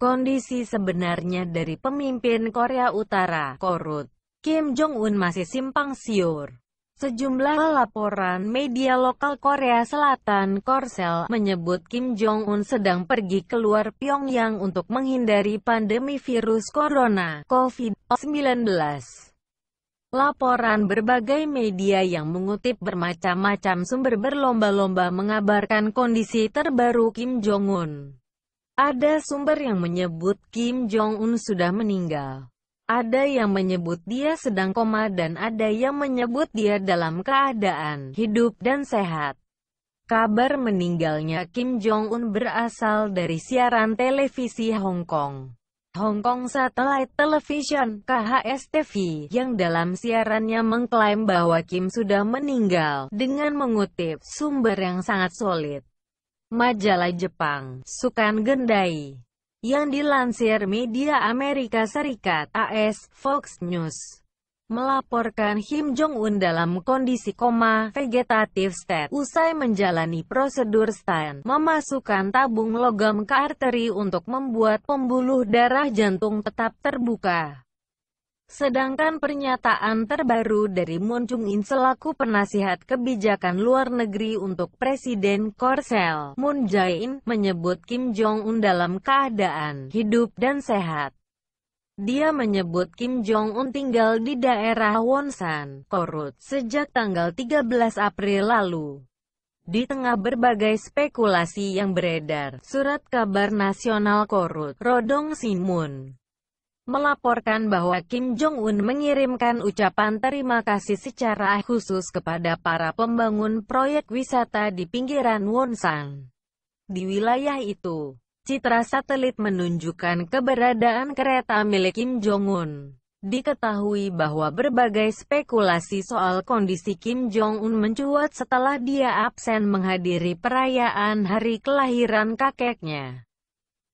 Kondisi sebenarnya dari pemimpin Korea Utara, Korut, Kim Jong-un masih simpang siur. Sejumlah laporan media lokal Korea Selatan Korsel menyebut Kim Jong-un sedang pergi keluar Pyongyang untuk menghindari pandemi virus corona COVID-19. Laporan berbagai media yang mengutip bermacam-macam sumber berlomba-lomba mengabarkan kondisi terbaru Kim Jong-un. Ada sumber yang menyebut Kim Jong-un sudah meninggal. Ada yang menyebut dia sedang koma dan ada yang menyebut dia dalam keadaan hidup dan sehat. Kabar meninggalnya Kim Jong-un berasal dari siaran televisi Hong Kong. Hong Kong Satellite Television (KHSTV) yang dalam siarannya mengklaim bahwa Kim sudah meninggal dengan mengutip sumber yang sangat solid majalah Jepang, Sukan Gendai, yang dilansir media Amerika Serikat, AS, Fox News, melaporkan Kim Jong-un dalam kondisi koma, vegetatif state, usai menjalani prosedur stand memasukkan tabung logam ke arteri untuk membuat pembuluh darah jantung tetap terbuka. Sedangkan pernyataan terbaru dari Moon Jung-in selaku penasihat kebijakan luar negeri untuk Presiden Korsel, Moon Jae-in, menyebut Kim Jong-un dalam keadaan hidup dan sehat. Dia menyebut Kim Jong-un tinggal di daerah Wonsan, Korut, sejak tanggal 13 April lalu. Di tengah berbagai spekulasi yang beredar, surat kabar nasional Korut, Rodong Sinmun, melaporkan bahwa Kim Jong-un mengirimkan ucapan terima kasih secara khusus kepada para pembangun proyek wisata di pinggiran Wonsan. Di wilayah itu, citra satelit menunjukkan keberadaan kereta milik Kim Jong-un. Diketahui bahwa berbagai spekulasi soal kondisi Kim Jong-un mencuat setelah dia absen menghadiri perayaan hari kelahiran kakeknya.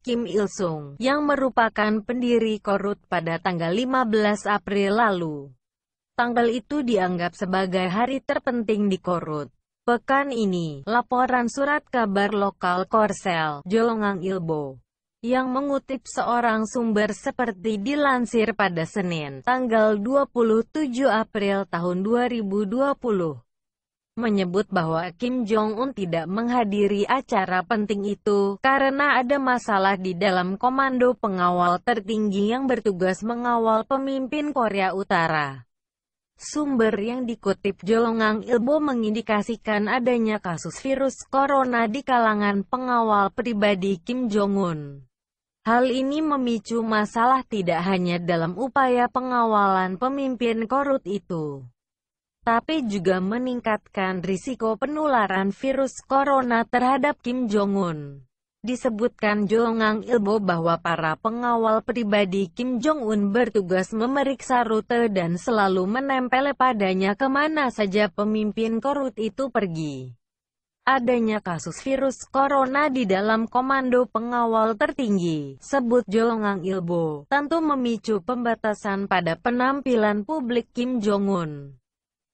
Kim Il-sung, yang merupakan pendiri Korut pada tanggal 15 April lalu. Tanggal itu dianggap sebagai hari terpenting di Korut. Pekan ini, laporan surat kabar lokal Korsel, Jolongang Ilbo, yang mengutip seorang sumber seperti dilansir pada Senin, tanggal 27 April tahun 2020 menyebut bahwa Kim Jong-un tidak menghadiri acara penting itu karena ada masalah di dalam komando pengawal tertinggi yang bertugas mengawal pemimpin Korea Utara. Sumber yang dikutip Jolongang Ilbo mengindikasikan adanya kasus virus corona di kalangan pengawal pribadi Kim Jong-un. Hal ini memicu masalah tidak hanya dalam upaya pengawalan pemimpin korut itu, tapi juga meningkatkan risiko penularan virus corona terhadap Kim Jong-un. Disebutkan Jongang Ilbo bahwa para pengawal pribadi Kim Jong-un bertugas memeriksa rute dan selalu menempel padanya kemana saja pemimpin korut itu pergi. Adanya kasus virus corona di dalam komando pengawal tertinggi, sebut Jongang Ilbo, tentu memicu pembatasan pada penampilan publik Kim Jong-un.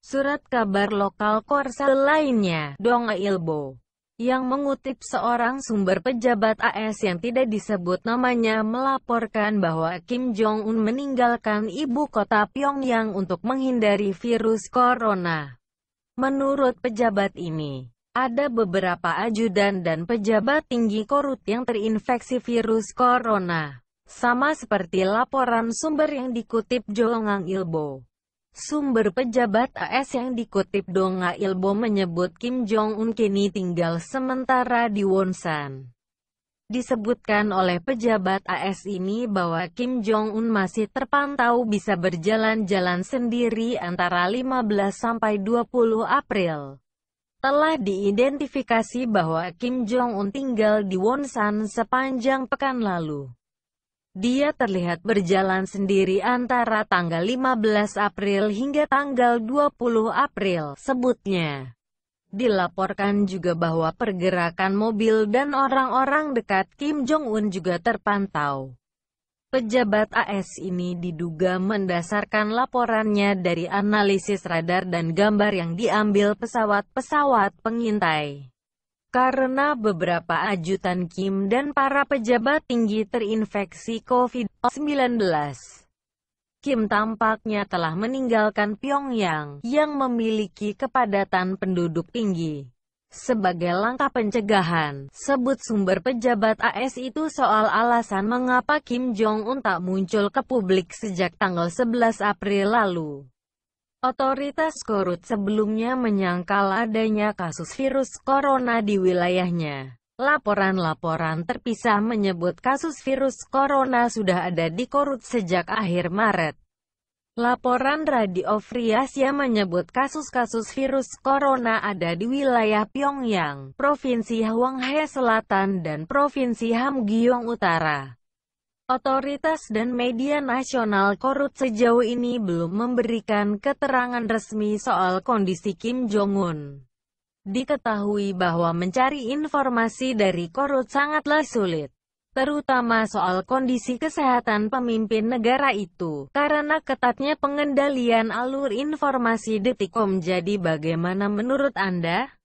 Surat kabar lokal Korsel lainnya, Dong Ilbo, yang mengutip seorang sumber pejabat AS yang tidak disebut namanya melaporkan bahwa Kim Jong-un meninggalkan ibu kota Pyongyang untuk menghindari virus corona. Menurut pejabat ini, ada beberapa ajudan dan pejabat tinggi korut yang terinfeksi virus corona. Sama seperti laporan sumber yang dikutip Jongang Ilbo. Sumber pejabat AS yang dikutip Donga Ilbo menyebut Kim Jong-un kini tinggal sementara di Wonsan. Disebutkan oleh pejabat AS ini bahwa Kim Jong-un masih terpantau bisa berjalan-jalan sendiri antara 15 sampai 20 April. Telah diidentifikasi bahwa Kim Jong-un tinggal di Wonsan sepanjang pekan lalu. Dia terlihat berjalan sendiri antara tanggal 15 April hingga tanggal 20 April, sebutnya. Dilaporkan juga bahwa pergerakan mobil dan orang-orang dekat Kim Jong-un juga terpantau. Pejabat AS ini diduga mendasarkan laporannya dari analisis radar dan gambar yang diambil pesawat-pesawat pengintai karena beberapa ajutan Kim dan para pejabat tinggi terinfeksi COVID-19. Kim tampaknya telah meninggalkan Pyongyang, yang memiliki kepadatan penduduk tinggi. Sebagai langkah pencegahan, sebut sumber pejabat AS itu soal alasan mengapa Kim Jong-un tak muncul ke publik sejak tanggal 11 April lalu. Otoritas Korut sebelumnya menyangkal adanya kasus virus corona di wilayahnya. Laporan-laporan terpisah menyebut kasus virus corona sudah ada di Korut sejak akhir Maret. Laporan Radio Free Asia menyebut kasus-kasus virus corona ada di wilayah Pyongyang, Provinsi Hwanghae Selatan dan Provinsi Hamgyong Utara. Otoritas dan media nasional Korut sejauh ini belum memberikan keterangan resmi soal kondisi Kim Jong-un. Diketahui bahwa mencari informasi dari Korut sangatlah sulit, terutama soal kondisi kesehatan pemimpin negara itu, karena ketatnya pengendalian alur informasi Detikom jadi bagaimana menurut Anda?